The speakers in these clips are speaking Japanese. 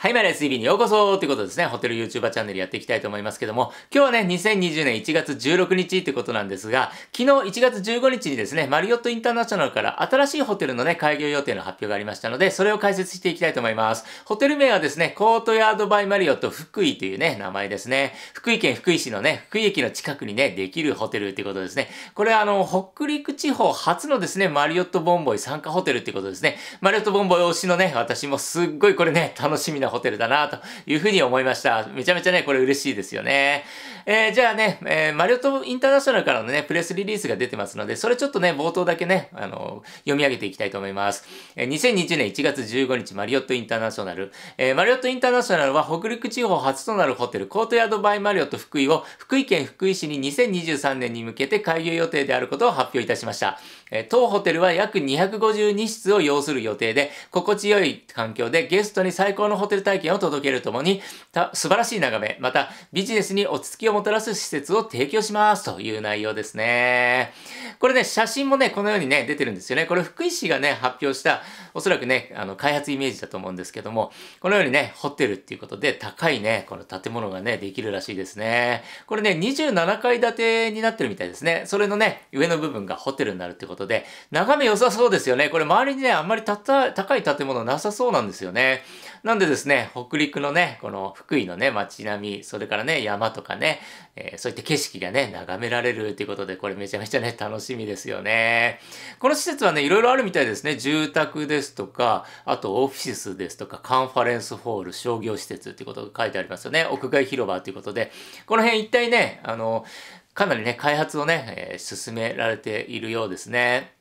はい、マイライス t にようこそということですね、ホテル YouTuber チャンネルやっていきたいと思いますけども、今日はね、2020年1月16日ってことなんですが、昨日1月15日にですね、マリオットインターナショナルから新しいホテルのね、開業予定の発表がありましたので、それを解説していきたいと思います。ホテル名はですね、コートヤードバイマリオット福井というね、名前ですね。福井県福井市のね、福井駅の近くにね、できるホテルってことですね。これあの、北陸地方初のですね、マリオットボンボイ参加ホテルってことですね。マリオットボンボイ推しのね、私もすっごいこれね、楽しみななホテルだなというふうに思いました。めちゃめちゃね、これ嬉しいですよね。えー、じゃあね、えー、マリオットインターナショナルからのね、プレスリリースが出てますので、それちょっとね、冒頭だけね、あの、読み上げていきたいと思います。えー、2020年1月15日、マリオットインターナショナル。えー、マリオットインターナショナルは北陸地方初となるホテル、コートヤードバイマリオット福井を福井県福井市に2023年に向けて開業予定であることを発表いたしました。えー、当ホテルは約252室を要する予定で、心地よい環境でゲストに最高のホテルル体験を届けるともに、素晴らしい眺め、またビジネスに落ち着きをもたらす施設を提供しますという内容ですね。これね、写真もね、このようにね、出てるんですよね。これ福井市がね、発表した、おそらくね、あの、開発イメージだと思うんですけども、このようにね、ホテルっていうことで高いね、この建物がね、できるらしいですね。これね、27階建てになってるみたいですね。それのね、上の部分がホテルになるってことで、眺め良さそうですよね。これ周りにね、あんまり高い建物なさそうなんですよね。なんでですね、北陸のね、この福井のね、街並み、それからね、山とかね、えー、そういった景色がね、眺められるということで、これめちゃめちゃね、楽しみですよね。この施設はね、いろいろあるみたいですね。住宅ですとか、あとオフィスですとか、カンファレンスホール、商業施設っていうことが書いてありますよね。屋外広場ということで、この辺一体ね、あの、かなりね、開発をね、えー、進められているようですね。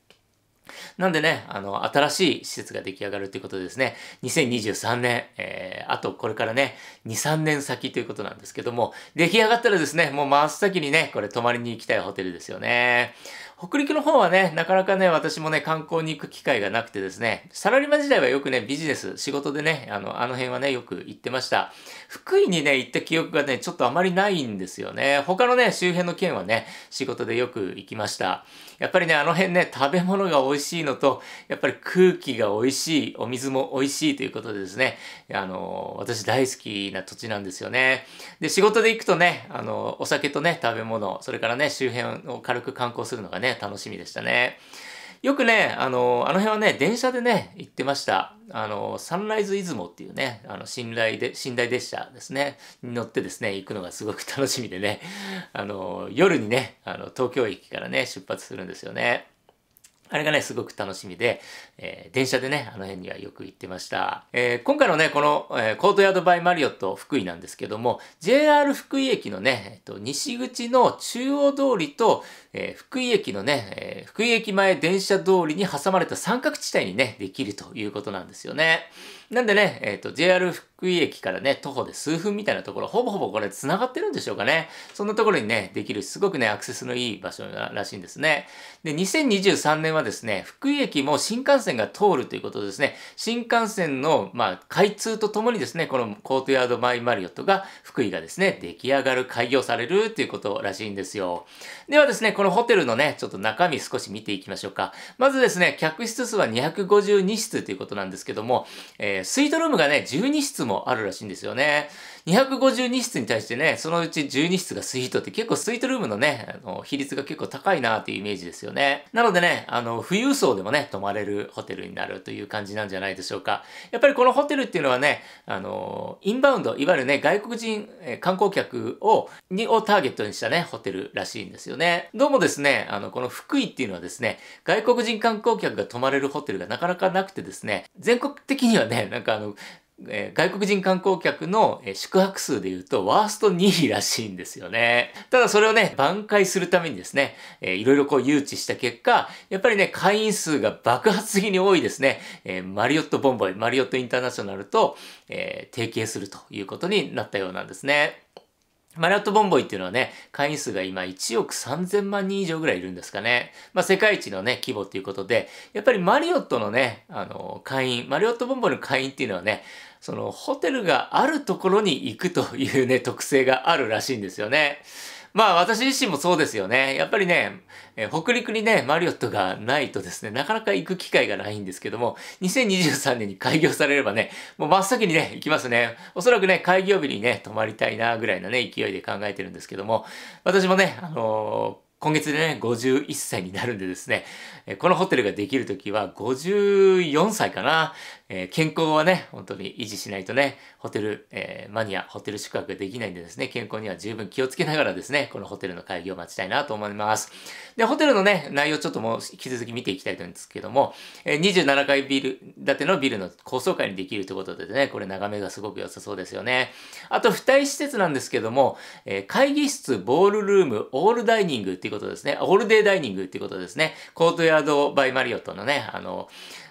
なんでね、あの、新しい施設が出来上がるということでですね、2023年、えー、あとこれからね、2、3年先ということなんですけども、出来上がったらですね、もう真っ先にね、これ泊まりに行きたいホテルですよね。北陸の方はね、なかなかね、私もね、観光に行く機会がなくてですね、サラリーマン時代はよくね、ビジネス、仕事でね、あの、あの辺はね、よく行ってました。福井にね、行った記憶がね、ちょっとあまりないんですよね。他のね、周辺の県はね、仕事でよく行きました。やっぱりね、あの辺ね、食べ物が美味しいのと、やっぱり空気が美味しい、お水も美味しいということでですね、あの、私大好きな土地なんですよね。で、仕事で行くとね、あの、お酒とね、食べ物、それからね、周辺を軽く観光するのがね、楽しみでしたね。よくね、あの、あの辺はね、電車でね、行ってました。あの、サンライズ出雲っていうね、あの、信頼で、寝台列車ですね、に乗ってですね、行くのがすごく楽しみでね、あの、夜にね、あの、東京駅からね、出発するんですよね。あれがね、すごく楽しみで、えー、電車でね、あの辺にはよく行ってました。えー、今回のね、この、えー、コートヤードバイマリオット福井なんですけども、JR 福井駅のね、えっと、西口の中央通りと、え福井駅のね、え福井駅前電車通りに挟まれた三角地帯にね、できるということなんですよね。なんでね、えっ、ー、と、JR 福井駅からね、徒歩で数分みたいなところ、ほぼほぼこれ繋がってるんでしょうかね。そんなところにね、できるすごくね、アクセスのいい場所らしいんですね。で、2023年はですね、福井駅も新幹線が通るということですね、新幹線の、まあ、開通とともにですね、このコートヤードマイマリオットが、福井がですね、出来上がる、開業されるということらしいんですよ。ではですね、このホテルのね、ちょっと中身少し見ていきましょうか。まずですね、客室数は252室ということなんですけども、えーー、スイートルームがね、12室もあるらしいんですよね。252室に対してね、そのうち12室がスイートって結構スイートルームのね、あの比率が結構高いなっていうイメージですよね。なのでね、あの、富裕層でもね、泊まれるホテルになるという感じなんじゃないでしょうか。やっぱりこのホテルっていうのはね、あの、インバウンド、いわゆるね、外国人、え観光客を、に、をターゲットにしたね、ホテルらしいんですよね。どうもですね、あの、この福井っていうのはですね、外国人観光客が泊まれるホテルがなかなかなくてですね、全国的にはね、なんかあの、えー、外国人観光客の、え宿泊数で言うとワースト2位らしいんですよね。ただそれをね、挽回するためにですね、えー、いろいろこう誘致した結果、やっぱりね、会員数が爆発的に多いですね、えー、マリオットボンボイ、マリオットインターナショナルと、え提携するということになったようなんですね。マリオットボンボイっていうのはね、会員数が今1億3000万人以上ぐらいいるんですかね。まあ、世界一のね、規模っていうことで、やっぱりマリオットのね、あの、会員、マリオットボンボイの会員っていうのはね、そのホテルがあるところに行くというね、特性があるらしいんですよね。まあ私自身もそうですよね。やっぱりね、北陸にね、マリオットがないとですね、なかなか行く機会がないんですけども、2023年に開業されればね、もう真っ先にね、行きますね。おそらくね、開業日にね、泊まりたいなぐらいのね、勢いで考えてるんですけども、私もね、あのー今月でね、51歳になるんでですね、このホテルができるときは54歳かな、えー、健康はね、本当に維持しないとね、ホテル、えー、マニア、ホテル宿泊できないんでですね、健康には十分気をつけながらですね、このホテルの開業を待ちたいなと思います。で、ホテルのね、内容ちょっともう引き続き見ていきたいと思うんですけども、えー、27階ビル、建てのビルの高層階にできるということでね、これ眺めがすごく良さそうですよね。あと、付帯施設なんですけども、え会議室、ボールルーム、オールダイニングっていうことですね、オールデイダイニングっていうことですね、コートヤードバイマリオットのね、あの、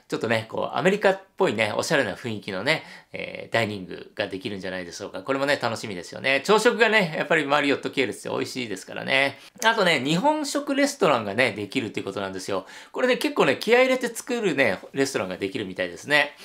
ちょっとね、こう、アメリカっぽいね、おしゃれな雰囲気のね、えー、ダイニングができるんじゃないでしょうか。これもね、楽しみですよね。朝食がね、やっぱりマリオット系列って美味しいですからね。あとね、日本食レストランがね、できるっていうことなんですよ。これね、結構ね、気合入れて作るね、レストランができるみたいですね。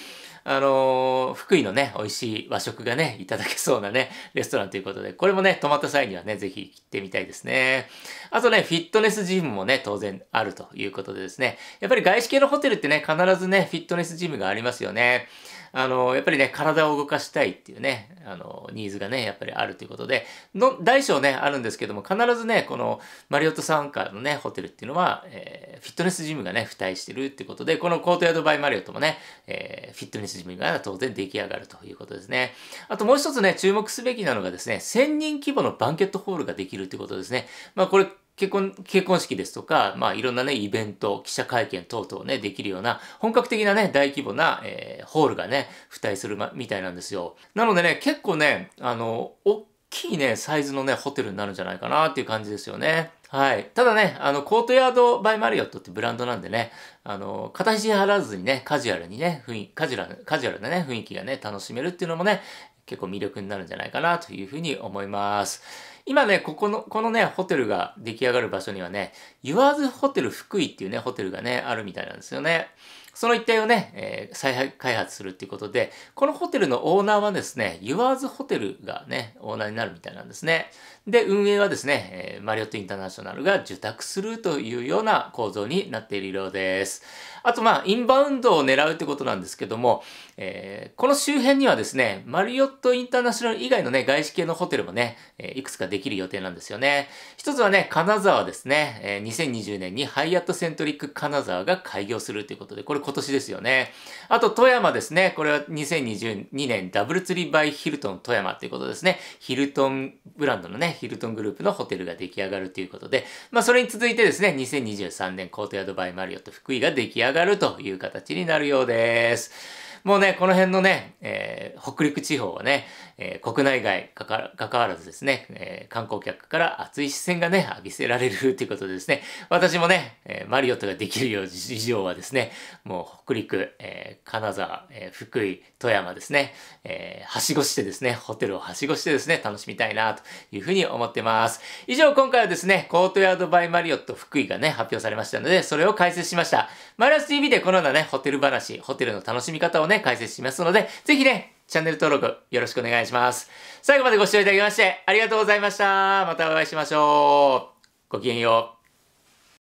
あのー、福井のね、美味しい和食がね、いただけそうなね、レストランということで、これもね、泊まった際にはね、ぜひ行ってみたいですね。あとね、フィットネスジムもね、当然あるということでですね、やっぱり外資系のホテルってね、必ずね、フィットネスジムがありますよね。あの、やっぱりね、体を動かしたいっていうね、あの、ニーズがね、やっぱりあるということで、の、大小ね、あるんですけども、必ずね、この、マリオット傘下のね、ホテルっていうのは、えー、フィットネスジムがね、付帯してるってことで、このコートヤードバイマリオットもね、えー、フィットネスしみが当然出来上がるということですね。あともう一つね、注目すべきなのがですね、1000人規模のバンケットホールができるということですね。まあこれ、結婚、結婚式ですとか、まあいろんなね、イベント、記者会見等々ね、できるような、本格的なね、大規模な、えー、ホールがね、付帯する、ま、みたいなんですよ。なのでね、結構ね、あの、大きいね、サイズのね、ホテルになるんじゃないかなっていう感じですよね。はい。ただね、あの、コートヤード・バイ・マリオットってブランドなんでね、あの、片足張らずにね、カジュアルにね、雰囲カジュアル、カジュアルなね、雰囲気がね、楽しめるっていうのもね、結構魅力になるんじゃないかなというふうに思います。今ね、ここの、このね、ホテルが出来上がる場所にはね、ユアーズホテル福井っていうね、ホテルがね、あるみたいなんですよね。その一帯をね、えー、再開発するっていうことで、このホテルのオーナーはですね、ユアーズホテルがね、オーナーになるみたいなんですね。で、運営はですね、えー、マリオットインターナショナルが受託するというような構造になっているようです。あと、まあ、インバウンドを狙うってことなんですけども、えー、この周辺にはですね、マリオットインターナショナル以外のね、外資系のホテルもね、えいくつかできる予定なんですよね。一つはね、金沢ですね、え2020年にハイアットセントリック金沢が開業するということで、これ今年ですよね。あと、富山ですね。これは2022年ダブルツリーバイヒルトン富山ということですね。ヒルトンブランドのね、ヒルトングループのホテルが出来上がるということで、まあ、それに続いてですね、2023年コートヤードバイマリオット福井が出来上がるという形になるようです。もうね、この辺のね、えー、北陸地方はね、えー、国内外かかわらずですね、えー、観光客から熱い視線がね、浴びせられるということでですね、私もね、えマリオットができるよう事情はですね、もう北陸、え金沢、え福井、富山ですね、えはしごしてですね、ホテルをはしごしてですね、楽しみたいなというふうに思ってます。以上、今回はですね、コートヤードバイマリオット福井がね、発表されましたので、それを解説しました。マイナス TV でこのようなね、ホテル話、ホテルの楽しみ方をね、ね、解説しますので、ぜひね、チャンネル登録よろしくお願いします。最後までご視聴いただきましてありがとうございました。またお会いしましょう。ごきげんよう。